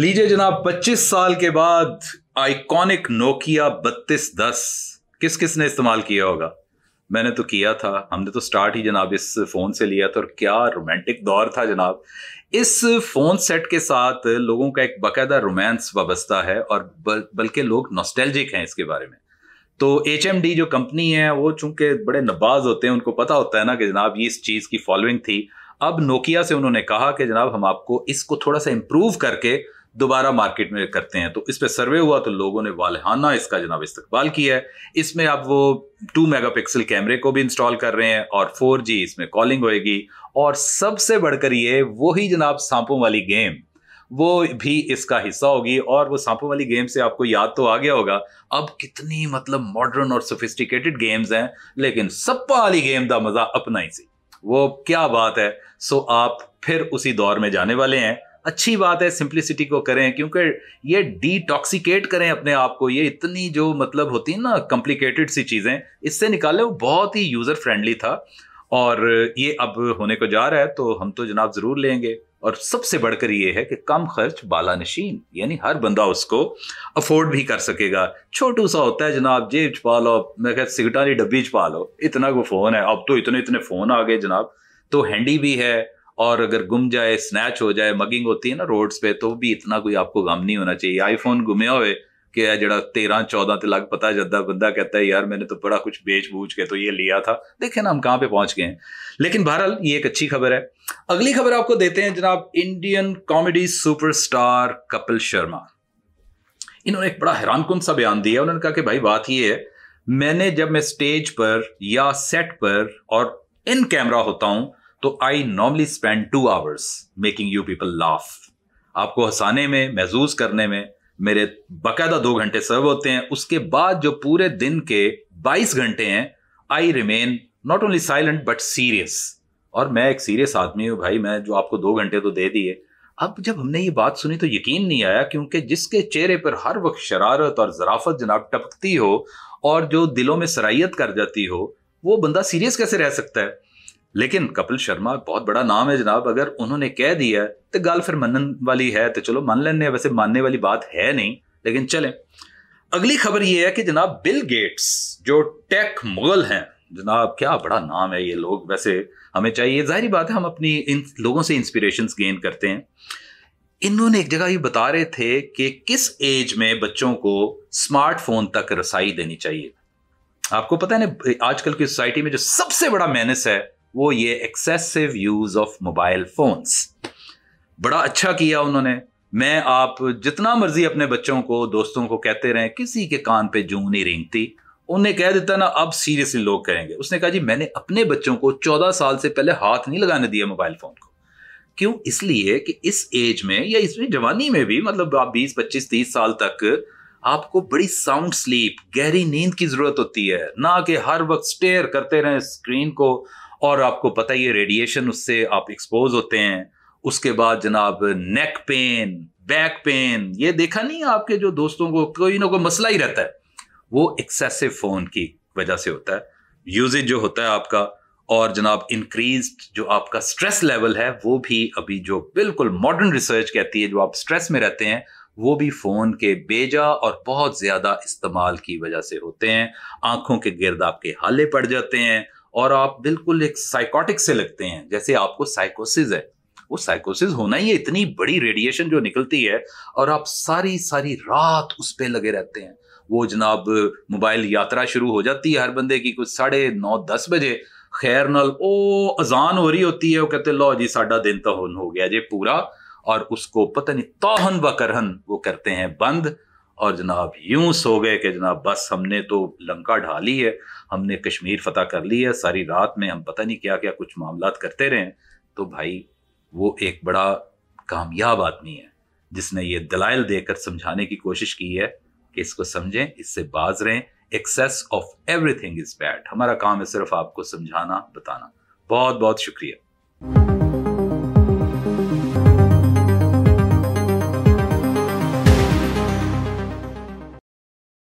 लीजिए जनाब 25 साल के बाद आइकॉनिक नोकिया 3210 किस किस ने इस्तेमाल किया होगा मैंने तो किया था हमने तो स्टार्ट ही जनाब इस फ़ोन से लिया था और क्या रोमांटिक दौर था जनाब इस फ़ोन सेट के साथ लोगों का एक बाकायदा रोमांस वाबस्ता है और बल्कि लोग नॉस्टैल्जिक हैं इसके बारे में तो एच जो कंपनी है वो चूंकि बड़े नबाज होते हैं उनको पता होता है ना कि जनाब ये इस चीज़ की फॉलोइंग थी अब नोकिया से उन्होंने कहा कि जनाब हम आपको इसको थोड़ा सा इम्प्रूव करके दोबारा मार्केट में करते हैं तो इस पर सर्वे हुआ तो लोगों ने वालहाना इसका जनाब इस्तकबाल किया है इसमें आप वो टू मेगा कैमरे को भी इंस्टॉल कर रहे हैं और फोर जी इसमें कॉलिंग होएगी और सबसे बढ़कर ये वही जनाब सांपों वाली गेम वो भी इसका हिस्सा होगी और वो सांपों वाली गेम से आपको याद तो आ गया होगा अब कितनी मतलब मॉडर्न और सोफिस्टिकेटेड गेम्स हैं लेकिन सप्पा वाली गेम का मज़ा अपना ही सी वो क्या बात है सो आप फिर उसी दौर में जाने वाले हैं अच्छी बात है सिंप्लिसिटी को करें क्योंकि ये डिटॉक्सिकेट करें अपने आप को ये इतनी जो मतलब होती है ना कॉम्प्लिकेटेड सी चीज़ें इससे निकाले वो बहुत ही यूज़र फ्रेंडली था और ये अब होने को जा रहा है तो हम तो जनाब ज़रूर लेंगे और सबसे बढ़कर ये है कि कम खर्च बाला नशीन यानी हर बंदा उसको अफोर्ड भी कर सकेगा छोटू सा होता है जनाब जेब छपा लो मैं कह सिगटा डब्बी छपा लो इतना को फ़ोन है अब तो इतने इतने फ़ोन आ गए जनाब तो हैंडी भी है और अगर गुम जाए स्नैच हो जाए मगिंग होती है ना रोड्स पे तो भी इतना कोई आपको गम नहीं होना चाहिए आईफोन गुमया हुए कि जरा तेरह चौदह तो लग पता जद्दा बंदा कहता है यार मैंने तो बड़ा कुछ बेच बूच के तो ये लिया था देखे ना हम कहाँ पे पहुंच गए हैं लेकिन बहरहाल ये एक अच्छी खबर है अगली खबर आपको देते हैं जनाब Indian comedy superstar Kapil Sharma इन्होंने एक बड़ा हैरान कन सा बयान दिया उन्होंने कहा कि भाई बात ये है मैंने जब मैं स्टेज पर या सेट पर और इन कैमरा होता हूं तो I normally spend two hours making you people laugh आपको हंसाने में महसूस करने में मेरे बाकायदा दो घंटे सर्व होते हैं उसके बाद जो पूरे दिन के 22 घंटे हैं I remain not only silent but serious और मैं एक सीरियस आदमी हूं भाई मैं जो आपको दो घंटे तो दे दिए अब जब हमने ये बात सुनी तो यकीन नहीं आया क्योंकि जिसके चेहरे पर हर वक्त शरारत और ज़राफत जनाब टपकती हो और जो दिलों में सराहियत कर जाती हो वो बंदा सीरियस कैसे रह सकता है लेकिन कपिल शर्मा बहुत बड़ा नाम है जनाब अगर उन्होंने कह दिया है तो गल फिर मनन वाली है तो चलो मान लेने वैसे मानने वाली बात है नहीं लेकिन चलें अगली खबर ये है कि जनाब बिल गेट्स जो टेक मुगल हैं जनाब क्या बड़ा नाम है ये लोग वैसे हमें चाहिए जाहिर बात है हम अपनी इन लोगों से इंस्पिरेशन गेन करते हैं इन्होंने एक जगह ये बता रहे थे कि किस एज में बच्चों को स्मार्टफोन तक रसाई देनी चाहिए आपको पता है ना आजकल की सोसाइटी में जो सबसे बड़ा मैनस है वो ये excessive use of mobile phones बड़ा अच्छा किया उन्होंने मैं आप जितना मर्जी अपने बच्चों को दोस्तों को कहते रहें किसी के कान पे जू नहीं रेंगती उन्हें कह देता ना अब सीरियसली लोग कहेंगे उसने कहा जी मैंने अपने बच्चों को चौदह साल से पहले हाथ नहीं लगाने दिया मोबाइल फ़ोन को क्यों इसलिए कि इस एज में या इस जवानी में भी मतलब आप बीस पच्चीस तीस साल तक आपको बड़ी साउंड स्लीप गहरी नींद की जरूरत होती है ना कि हर वक्त स्टेयर करते रहें स्क्रीन को और आपको पता ही है रेडिएशन उससे आप एक्सपोज होते हैं उसके बाद जनाब नेक पेन बैक पेन ये देखा नहीं आपके जो दोस्तों को कोई ना कोई मसला ही रहता है वो एक्सेसिव फ़ोन की वजह से होता है यूजेज जो होता है आपका और जनाब इंक्रीज जो आपका स्ट्रेस लेवल है वो भी अभी जो बिल्कुल मॉडर्न रिसर्च कहती है जो आप स्ट्रेस में रहते हैं वो भी फ़ोन के बेजा और बहुत ज़्यादा इस्तेमाल की वजह से होते हैं आँखों के गिरद आपके हाले पड़ जाते हैं और आप बिल्कुल एक साइकोटिक से लगते हैं जैसे आपको साइकोसिस है वो साइकोसिस होना ही है इतनी बड़ी रेडिएशन जो निकलती है और आप सारी सारी रात उस पर लगे रहते हैं वो जनाब मोबाइल यात्रा शुरू हो जाती है हर बंदे की कुछ साढ़े नौ दस बजे खैर नल ओ अजान हो रही होती है वो कहते लो जी साडा दिन तो हो गया जी पूरा और उसको पता नहीं तोहन बकरहन करहन वो करते हैं बंद और जनाब यूं सो गए कि जनाब बस हमने तो लंका ढाली है हमने कश्मीर फतह कर ली है सारी रात में हम पता नहीं क्या क्या कुछ मामला करते रहे तो भाई वो एक बड़ा कामयाब आदमी है जिसने ये दलाइल देकर समझाने की कोशिश की है कि इसको समझें इससे बाज रहें excess of everything is bad हमारा काम है सिर्फ आपको समझाना बताना बहुत बहुत शुक्रिया